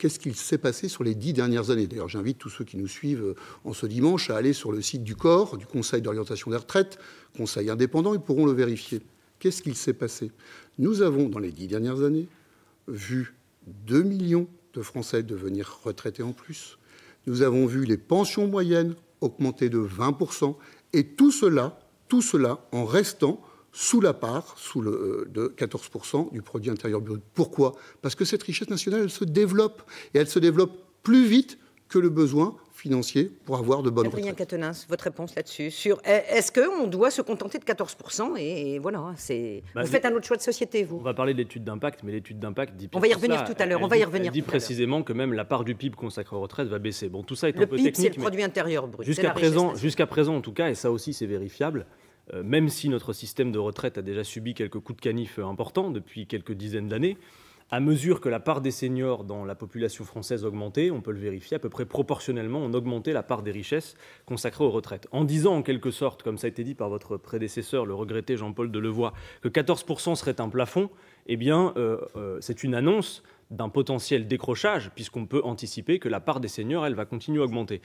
qu'est-ce qu'il s'est passé sur les dix dernières années. D'ailleurs, j'invite tous ceux qui nous suivent euh, en ce dimanche à aller sur le site du corps, du Conseil d'orientation des retraites, Conseil indépendant, ils pourront le vérifier. Qu'est-ce qu'il s'est passé Nous avons, dans les dix dernières années, vu 2 millions de Français devenir retraités en plus. Nous avons vu les pensions moyennes augmenter de 20%, et tout cela, tout cela en restant sous la part sous le, euh, de 14% du produit intérieur brut. Pourquoi Parce que cette richesse nationale, elle se développe, et elle se développe plus vite que le besoin financier pour avoir de bonnes Adrien Catenin, votre réponse là-dessus sur eh, est-ce qu'on doit se contenter de 14% et, voilà, c'est bah, vous faites un autre choix de société vous. On va parler de l'étude d'impact, mais l'étude d'impact dit. On va y revenir tout à l'heure. On va revenir. dit précisément que même la part du PIB consacrée aux retraites va baisser. Bon, tout ça est un peu technique. Le PIB, c'est le produit intérieur brut. Jusqu'à présent, jusqu'à présent en tout cas, et ça aussi c'est vérifiable, euh, même si notre système de retraite a déjà subi quelques coups de canif importants depuis quelques dizaines d'années, à mesure que la part des seniors dans la population française augmentait, on peut le vérifier, à peu près proportionnellement, on augmentait la part des richesses consacrées aux retraites. En disant en quelque sorte, comme ça a été dit par votre prédécesseur, le regretté Jean-Paul Delevoye, que 14% serait un plafond, eh bien, euh, euh, c'est une annonce d'un potentiel décrochage, puisqu'on peut anticiper que la part des seniors, elle, va continuer à augmenter.